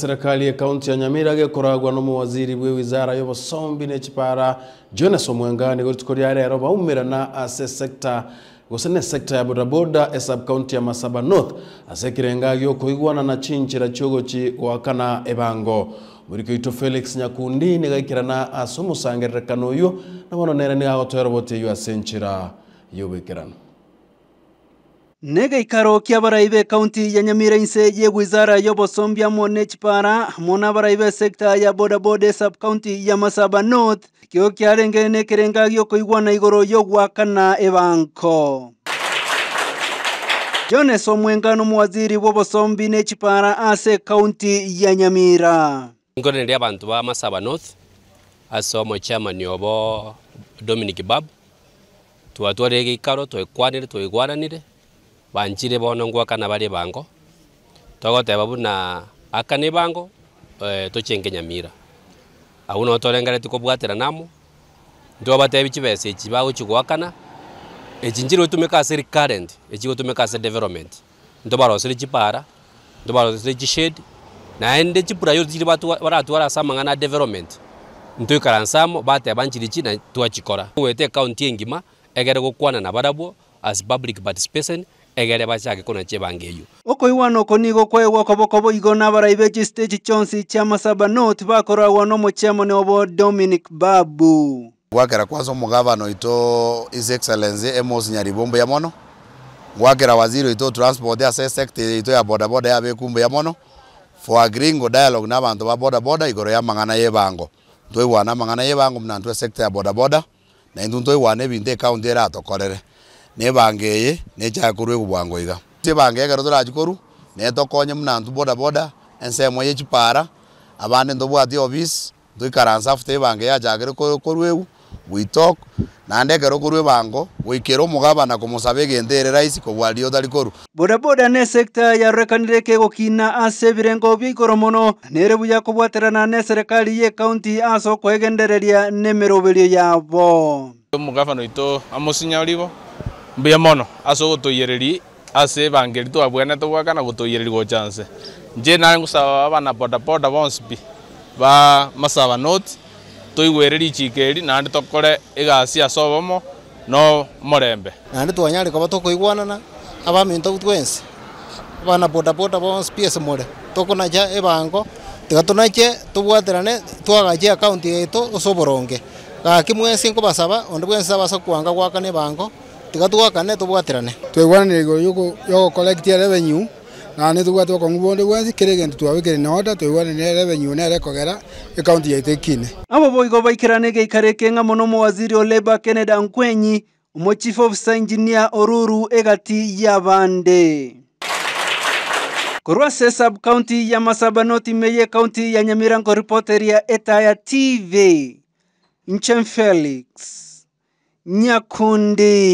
serikali ya kaunti ya Nyamira gekoragwa no muwaziri wizara yo bosombi ne chipara Jonas Omwengani gorituko rya rero na ase sector gose ne sekta ya bodaboda sub county ya Masaba North ase kirenga yo gyokoigwana na chinchira chogochi wakana ebango muriko ito Felix Nyakundi nigaikirana ase omusangererekano kanoyo na bono nere nigagotoera bote yo asenchira yo y'obwekirano nega ikaro kia ky'abarayi kaunti ya nyamira inse ye wizara yobo y'obosombi hamwe n'ekipara hamwe n'abarayi sekta ya boda bode sub county ya masaba north kio kia kyarengere n'ekerenga giokoigwana igoro yogu y'ogwakana ebanko jones omwengano mwaziri ne chipara ase kaunti ya nyamira nkonene ria bantua masaba north ase omochairman niobo dominic Babu. bab twatwarire gikaro twekwanire twegwananire banchire bono ngwakana bare bango togoteba buna akane bango eh, tochenge nyamira auna otorengereti kobwatera namo ntobatebi chibesa echi bagochigwakana echi njire otumeka ase recurrent echi gotumeka ase development ntobarosire chipara ntobarosire chishade naende chipriority chiri baratwara ase amang'ana a development ntoikara nsamo bateba nchiri chi na twachikora ngwete ekaunti engima egere gokwana na barabwo as public participation egere bachake konache bange eyo okoiwano konigo kwaewa kobokobo igo nabaraibechi stage chonsi cha masaba north bakorawa nomochemo ne obo dominic babu gwakera kwanza omogabano ito his excellency emos nyaribombo ya mono gwakera waziro ito transport ya sesekte ito ya bodaboda ya bekumbo ya mono for agreeing go dialogue na abanto ba boda boda igoro ya mangana ye bango ntoiwana mangana ye bango mnantu ya sekta ya boda boda na intu ntoiwana ebinto ekaunti eratokorere nebangeye nechakora ekobwangwa iga ebanga ekero torachikoru netokonye muna antu bodaboda ensemo yechipara abande ntobwati eofisi ntoikaransa after ebanga yachakire korwa ewu we talk naende ekero korwa ebango goikera omogabana komosaba egento ere raisi kobwaria boda bodaboda na esecta yarwekanire ekegokina ase ebirengo bia bikoro mono nere buya kobwaterana na ye county aso ko egendereria na emeroberio yabo omogabana oito amosinya origo mbiya mono ase gå tå ase bangeri twabwene tågwaka na gå tå iyä ri gå chance njä narä ngå saba bodaboda bonspi ba masaba note tå igwä rä ri chikeri na andä tokore igasi asobomo no morembe na andä koba tå abaminto twensi bana bodaboda bonspi ase more tå kå nacha ebango tiga tå nache twagache akaunti yaitå å coboronge gaki mwensi ngå onde bwensi abasa kwanga gwakana ebango tiga tugwakane tubwatirane twiguanire iguru yugu collectia revenue na ni tuga twokongu bondu gwensi kä rä gä ntu twawä na order twäguanä revenue nä rekogera ikaunti e yaitä kine abo boigo baikäranä gä ikarä kä ng'a må no mwaziri oleba keneda nkwenyi umwe chief of sa engineer oruru egati ya bande korwa se sub county ya masaba noti meye county ya nyamirango reporter ya etaya tv nchem felix nyakundi